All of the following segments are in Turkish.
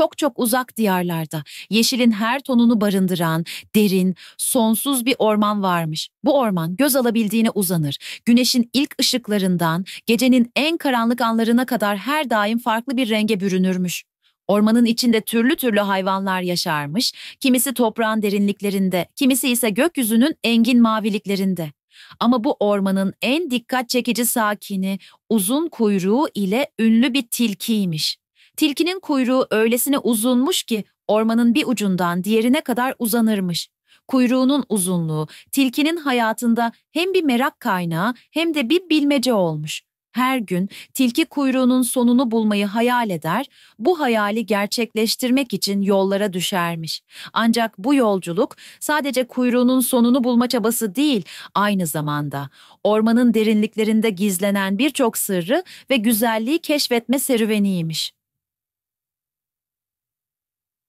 çok çok uzak diyarlarda yeşilin her tonunu barındıran derin, sonsuz bir orman varmış. Bu orman göz alabildiğine uzanır. Güneşin ilk ışıklarından gecenin en karanlık anlarına kadar her daim farklı bir renge bürünürmüş. Ormanın içinde türlü türlü hayvanlar yaşarmış, kimisi toprağın derinliklerinde, kimisi ise gökyüzünün engin maviliklerinde. Ama bu ormanın en dikkat çekici sakini uzun kuyruğu ile ünlü bir tilkiymiş. Tilkinin kuyruğu öylesine uzunmuş ki ormanın bir ucundan diğerine kadar uzanırmış. Kuyruğunun uzunluğu tilkinin hayatında hem bir merak kaynağı hem de bir bilmece olmuş. Her gün tilki kuyruğunun sonunu bulmayı hayal eder, bu hayali gerçekleştirmek için yollara düşermiş. Ancak bu yolculuk sadece kuyruğunun sonunu bulma çabası değil, aynı zamanda ormanın derinliklerinde gizlenen birçok sırrı ve güzelliği keşfetme serüveniymiş.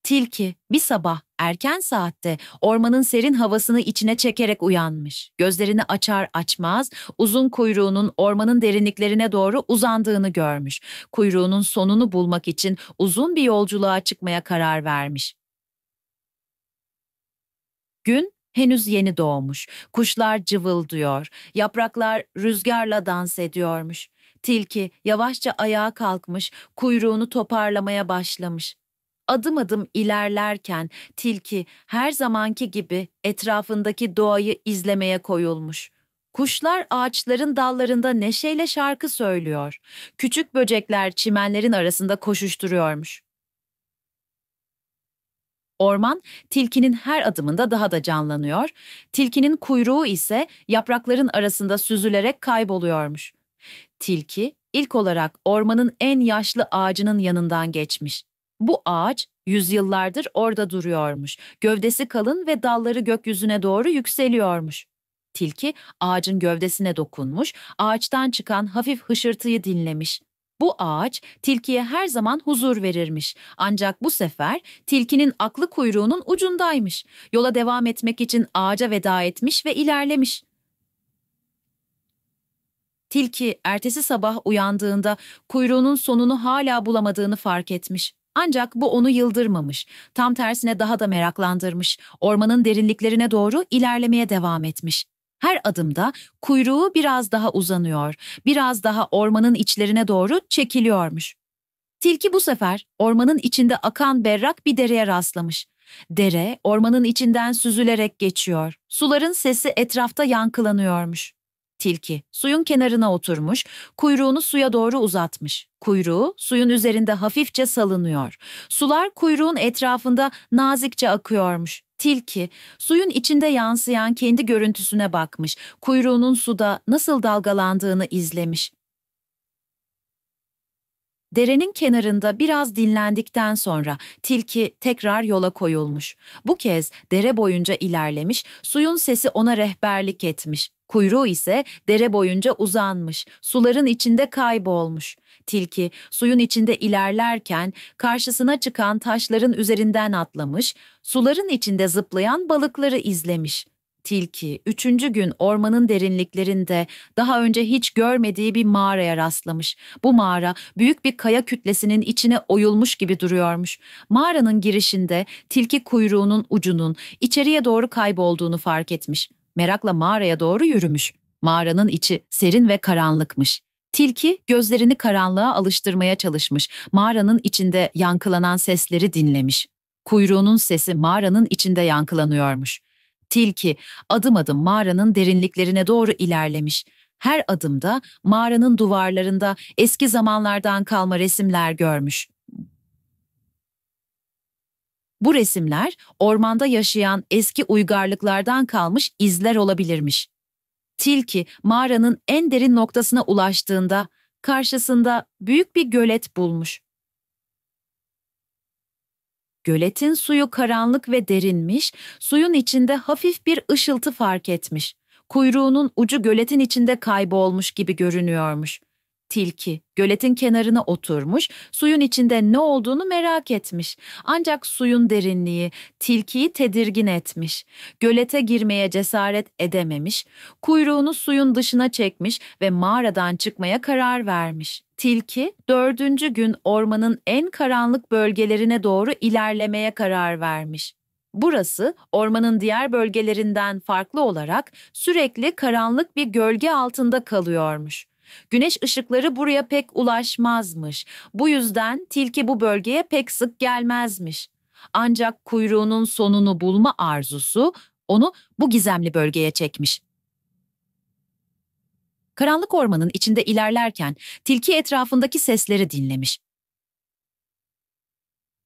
Tilki bir sabah erken saatte ormanın serin havasını içine çekerek uyanmış. Gözlerini açar açmaz uzun kuyruğunun ormanın derinliklerine doğru uzandığını görmüş. Kuyruğunun sonunu bulmak için uzun bir yolculuğa çıkmaya karar vermiş. Gün henüz yeni doğmuş. Kuşlar cıvıldıyor. Yapraklar rüzgarla dans ediyormuş. Tilki yavaşça ayağa kalkmış, kuyruğunu toparlamaya başlamış adım adım ilerlerken tilki her zamanki gibi etrafındaki doğayı izlemeye koyulmuş. Kuşlar ağaçların dallarında neşeyle şarkı söylüyor. Küçük böcekler çimenlerin arasında koşuşturuyormuş. Orman tilkinin her adımında daha da canlanıyor. Tilkinin kuyruğu ise yaprakların arasında süzülerek kayboluyormuş. Tilki ilk olarak ormanın en yaşlı ağacının yanından geçmiş. Bu ağaç yüzyıllardır orada duruyormuş. Gövdesi kalın ve dalları gökyüzüne doğru yükseliyormuş. Tilki ağacın gövdesine dokunmuş, ağaçtan çıkan hafif hışırtıyı dinlemiş. Bu ağaç tilkiye her zaman huzur verirmiş. Ancak bu sefer tilkinin aklı kuyruğunun ucundaymış. Yola devam etmek için ağaca veda etmiş ve ilerlemiş. Tilki ertesi sabah uyandığında kuyruğunun sonunu hala bulamadığını fark etmiş. Ancak bu onu yıldırmamış. Tam tersine daha da meraklandırmış. Ormanın derinliklerine doğru ilerlemeye devam etmiş. Her adımda kuyruğu biraz daha uzanıyor, biraz daha ormanın içlerine doğru çekiliyormuş. Tilki bu sefer ormanın içinde akan berrak bir dereye rastlamış. Dere ormanın içinden süzülerek geçiyor. Suların sesi etrafta yankılanıyormuş. Tilki suyun kenarına oturmuş, kuyruğunu suya doğru uzatmış. Kuyruğu suyun üzerinde hafifçe salınıyor. Sular kuyruğun etrafında nazikçe akıyormuş. Tilki suyun içinde yansıyan kendi görüntüsüne bakmış. Kuyruğunun suda nasıl dalgalandığını izlemiş. Derenin kenarında biraz dinlendikten sonra tilki tekrar yola koyulmuş. Bu kez dere boyunca ilerlemiş, suyun sesi ona rehberlik etmiş. Kuyruğu ise dere boyunca uzanmış, suların içinde kaybolmuş. Tilki suyun içinde ilerlerken karşısına çıkan taşların üzerinden atlamış, suların içinde zıplayan balıkları izlemiş tilki üçüncü gün ormanın derinliklerinde daha önce hiç görmediği bir mağaraya rastlamış. Bu mağara büyük bir kaya kütlesinin içine oyulmuş gibi duruyormuş. Mağaranın girişinde tilki kuyruğunun ucunun içeriye doğru kaybolduğunu fark etmiş. Merakla mağaraya doğru yürümüş. Mağaranın içi serin ve karanlıkmış. Tilki gözlerini karanlığa alıştırmaya çalışmış. Mağaranın içinde yankılanan sesleri dinlemiş. Kuyruğunun sesi mağaranın içinde yankılanıyormuş. Tilki adım adım mağaranın derinliklerine doğru ilerlemiş. Her adımda mağaranın duvarlarında eski zamanlardan kalma resimler görmüş. Bu resimler ormanda yaşayan eski uygarlıklardan kalmış izler olabilirmiş. Tilki mağaranın en derin noktasına ulaştığında karşısında büyük bir gölet bulmuş. Göletin suyu karanlık ve derinmiş, suyun içinde hafif bir ışıltı fark etmiş. Kuyruğunun ucu göletin içinde kaybolmuş gibi görünüyormuş tilki göletin kenarına oturmuş, suyun içinde ne olduğunu merak etmiş. Ancak suyun derinliği tilkiyi tedirgin etmiş. Gölete girmeye cesaret edememiş, kuyruğunu suyun dışına çekmiş ve mağaradan çıkmaya karar vermiş. Tilki, dördüncü gün ormanın en karanlık bölgelerine doğru ilerlemeye karar vermiş. Burası ormanın diğer bölgelerinden farklı olarak sürekli karanlık bir gölge altında kalıyormuş. Güneş ışıkları buraya pek ulaşmazmış. Bu yüzden tilki bu bölgeye pek sık gelmezmiş. Ancak kuyruğunun sonunu bulma arzusu onu bu gizemli bölgeye çekmiş. Karanlık ormanın içinde ilerlerken tilki etrafındaki sesleri dinlemiş.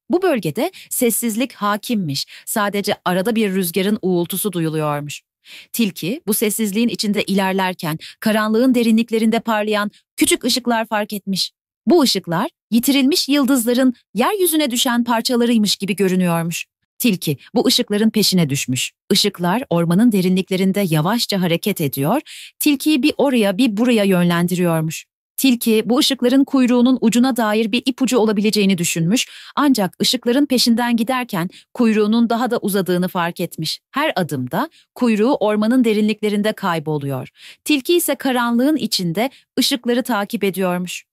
Bu bölgede sessizlik hakimmiş. Sadece arada bir rüzgarın uğultusu duyuluyormuş. Tilki bu sessizliğin içinde ilerlerken karanlığın derinliklerinde parlayan küçük ışıklar fark etmiş. Bu ışıklar yitirilmiş yıldızların yeryüzüne düşen parçalarıymış gibi görünüyormuş. Tilki bu ışıkların peşine düşmüş. Işıklar ormanın derinliklerinde yavaşça hareket ediyor, tilkiyi bir oraya bir buraya yönlendiriyormuş. Tilki bu ışıkların kuyruğunun ucuna dair bir ipucu olabileceğini düşünmüş ancak ışıkların peşinden giderken kuyruğunun daha da uzadığını fark etmiş. Her adımda kuyruğu ormanın derinliklerinde kayboluyor. Tilki ise karanlığın içinde ışıkları takip ediyormuş.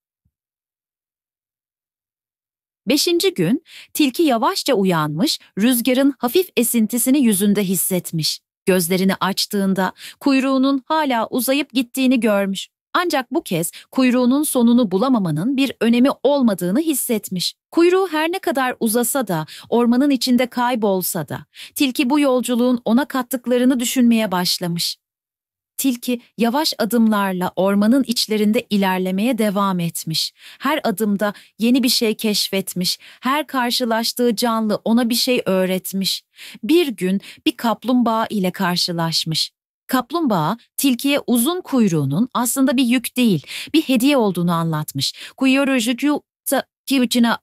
Beşinci gün tilki yavaşça uyanmış, rüzgarın hafif esintisini yüzünde hissetmiş. Gözlerini açtığında kuyruğunun hala uzayıp gittiğini görmüş. Ancak bu kez kuyruğunun sonunu bulamamanın bir önemi olmadığını hissetmiş. Kuyruğu her ne kadar uzasa da, ormanın içinde kaybolsa da, tilki bu yolculuğun ona kattıklarını düşünmeye başlamış. Tilki yavaş adımlarla ormanın içlerinde ilerlemeye devam etmiş. Her adımda yeni bir şey keşfetmiş. Her karşılaştığı canlı ona bir şey öğretmiş. Bir gün bir kaplumbağa ile karşılaşmış kaplumbağa tilkiye uzun kuyruğunun aslında bir yük değil, bir hediye olduğunu anlatmış. Kuyruğu Kivucina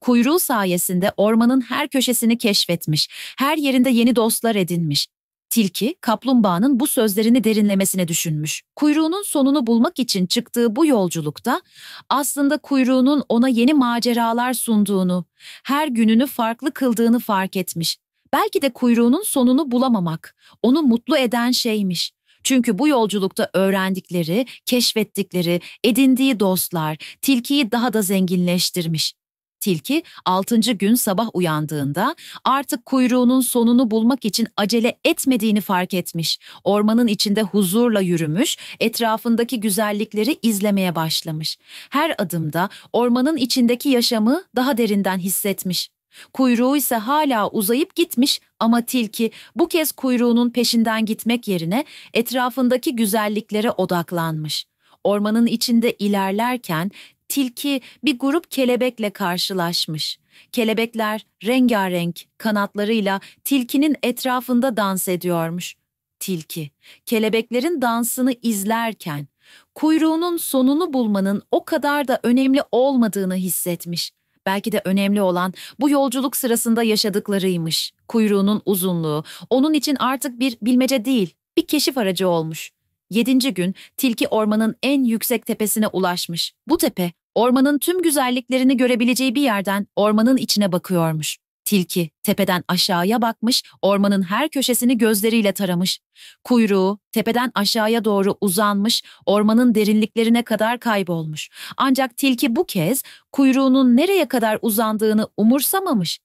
kuyruğu sayesinde ormanın her köşesini keşfetmiş, her yerinde yeni dostlar edinmiş. Tilki, kaplumbağanın bu sözlerini derinlemesine düşünmüş. Kuyruğunun sonunu bulmak için çıktığı bu yolculukta aslında kuyruğunun ona yeni maceralar sunduğunu, her gününü farklı kıldığını fark etmiş. Belki de kuyruğunun sonunu bulamamak onu mutlu eden şeymiş. Çünkü bu yolculukta öğrendikleri, keşfettikleri, edindiği dostlar tilkiyi daha da zenginleştirmiş. Tilki 6. gün sabah uyandığında artık kuyruğunun sonunu bulmak için acele etmediğini fark etmiş. Ormanın içinde huzurla yürümüş, etrafındaki güzellikleri izlemeye başlamış. Her adımda ormanın içindeki yaşamı daha derinden hissetmiş. Kuyruğu ise hala uzayıp gitmiş ama tilki bu kez kuyruğunun peşinden gitmek yerine etrafındaki güzelliklere odaklanmış. Ormanın içinde ilerlerken tilki bir grup kelebekle karşılaşmış. Kelebekler rengarenk kanatlarıyla tilkinin etrafında dans ediyormuş. Tilki, kelebeklerin dansını izlerken kuyruğunun sonunu bulmanın o kadar da önemli olmadığını hissetmiş belki de önemli olan bu yolculuk sırasında yaşadıklarıymış. Kuyruğunun uzunluğu onun için artık bir bilmece değil, bir keşif aracı olmuş. Yedinci gün tilki ormanın en yüksek tepesine ulaşmış. Bu tepe ormanın tüm güzelliklerini görebileceği bir yerden ormanın içine bakıyormuş. Tilki tepeden aşağıya bakmış, ormanın her köşesini gözleriyle taramış. Kuyruğu tepeden aşağıya doğru uzanmış, ormanın derinliklerine kadar kaybolmuş. Ancak tilki bu kez kuyruğunun nereye kadar uzandığını umursamamış.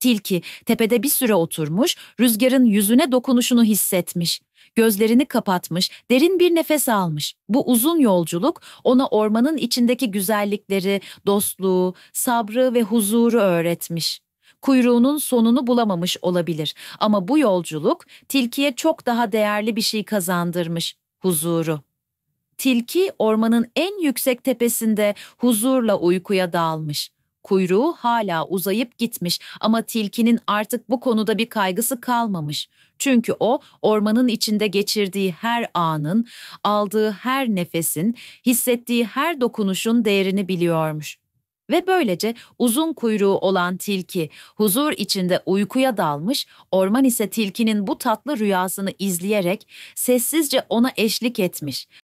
Tilki tepede bir süre oturmuş, rüzgarın yüzüne dokunuşunu hissetmiş. Gözlerini kapatmış, derin bir nefes almış. Bu uzun yolculuk ona ormanın içindeki güzellikleri, dostluğu, sabrı ve huzuru öğretmiş kuyruğunun sonunu bulamamış olabilir ama bu yolculuk tilkiye çok daha değerli bir şey kazandırmış, huzuru. Tilki ormanın en yüksek tepesinde huzurla uykuya dalmış. Kuyruğu hala uzayıp gitmiş ama tilkinin artık bu konuda bir kaygısı kalmamış. Çünkü o ormanın içinde geçirdiği her anın, aldığı her nefesin, hissettiği her dokunuşun değerini biliyormuş ve böylece uzun kuyruğu olan tilki huzur içinde uykuya dalmış, orman ise tilkinin bu tatlı rüyasını izleyerek sessizce ona eşlik etmiş.